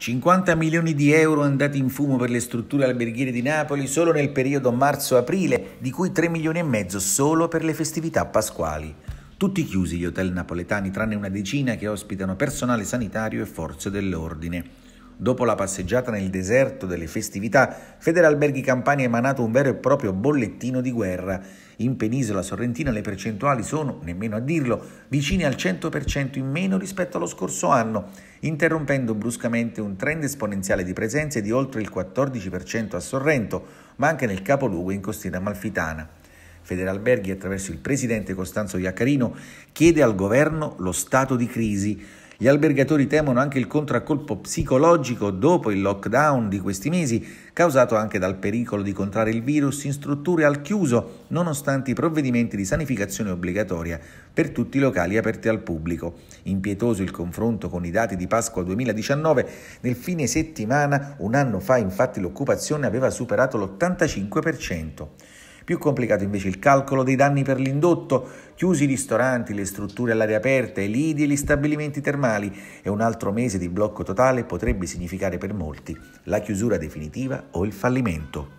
50 milioni di euro andati in fumo per le strutture alberghiere di Napoli solo nel periodo marzo-aprile, di cui 3 milioni e mezzo solo per le festività pasquali. Tutti chiusi gli hotel napoletani, tranne una decina che ospitano personale sanitario e forze dell'ordine. Dopo la passeggiata nel deserto delle festività, Federalberghi Campania ha emanato un vero e proprio bollettino di guerra. In penisola sorrentina le percentuali sono, nemmeno a dirlo, vicine al 100% in meno rispetto allo scorso anno, interrompendo bruscamente un trend esponenziale di presenze di oltre il 14% a Sorrento, ma anche nel capoluogo in costiera malfitana. Federalberghi, attraverso il presidente Costanzo Iaccarino, chiede al governo lo stato di crisi gli albergatori temono anche il contraccolpo psicologico dopo il lockdown di questi mesi, causato anche dal pericolo di contrarre il virus in strutture al chiuso, nonostante i provvedimenti di sanificazione obbligatoria per tutti i locali aperti al pubblico. Impietoso il confronto con i dati di Pasqua 2019, nel fine settimana un anno fa infatti l'occupazione aveva superato l'85%. Più complicato invece il calcolo dei danni per l'indotto, chiusi i ristoranti, le strutture all'aria aperta, i lidi e gli stabilimenti termali e un altro mese di blocco totale potrebbe significare per molti la chiusura definitiva o il fallimento.